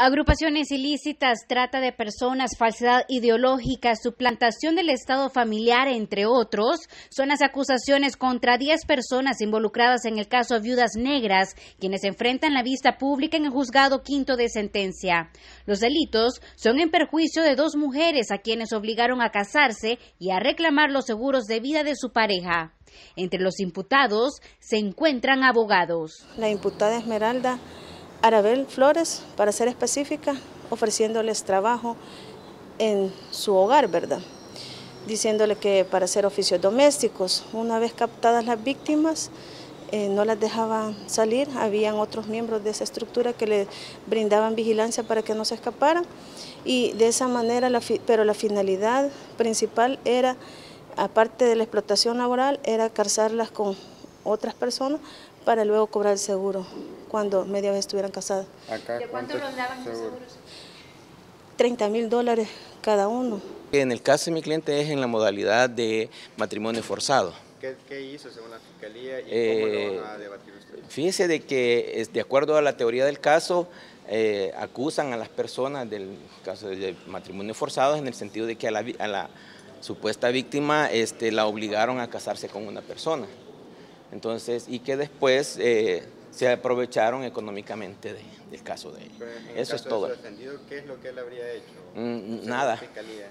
Agrupaciones ilícitas, trata de personas, falsedad ideológica, suplantación del estado familiar, entre otros, son las acusaciones contra 10 personas involucradas en el caso Viudas Negras, quienes enfrentan la vista pública en el juzgado quinto de sentencia. Los delitos son en perjuicio de dos mujeres a quienes obligaron a casarse y a reclamar los seguros de vida de su pareja. Entre los imputados se encuentran abogados. La imputada Esmeralda Arabel Flores, para ser específica, ofreciéndoles trabajo en su hogar, ¿verdad? Diciéndole que para hacer oficios domésticos, una vez captadas las víctimas, eh, no las dejaban salir, habían otros miembros de esa estructura que les brindaban vigilancia para que no se escaparan y de esa manera, pero la finalidad principal era, aparte de la explotación laboral, era carzarlas con otras personas para luego cobrar el seguro cuando media vez estuvieran casadas. ¿De cuánto daban los seguros? 30 mil dólares cada uno. En el caso de mi cliente es en la modalidad de matrimonio forzado. ¿Qué, hizo según la fiscalía y eh, cómo lo van a debatir ustedes? Fíjese de que, de acuerdo a la teoría del caso, eh, acusan a las personas del caso de matrimonio forzado en el sentido de que a la, la supuesta víctima este, la obligaron a casarse con una persona. Entonces, y que después eh, se aprovecharon económicamente del caso de él. Eso caso es todo. De su ¿Qué es lo que él habría hecho? Mm, nada. La fiscalía?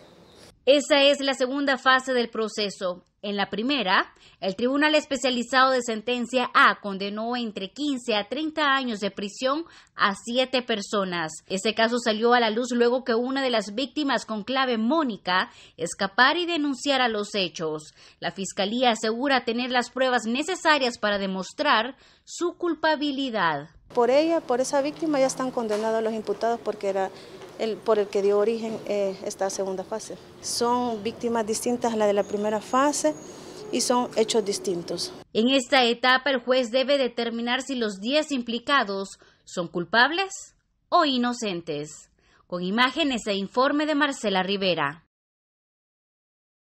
Esa es la segunda fase del proceso. En la primera, el Tribunal Especializado de Sentencia A condenó entre 15 a 30 años de prisión a siete personas. Este caso salió a la luz luego que una de las víctimas con clave Mónica escapar y denunciara los hechos. La Fiscalía asegura tener las pruebas necesarias para demostrar su culpabilidad. Por ella, por esa víctima, ya están condenados los imputados porque era por el que dio origen eh, esta segunda fase. Son víctimas distintas a la de la primera fase y son hechos distintos. En esta etapa el juez debe determinar si los 10 implicados son culpables o inocentes. Con imágenes e informe de Marcela Rivera.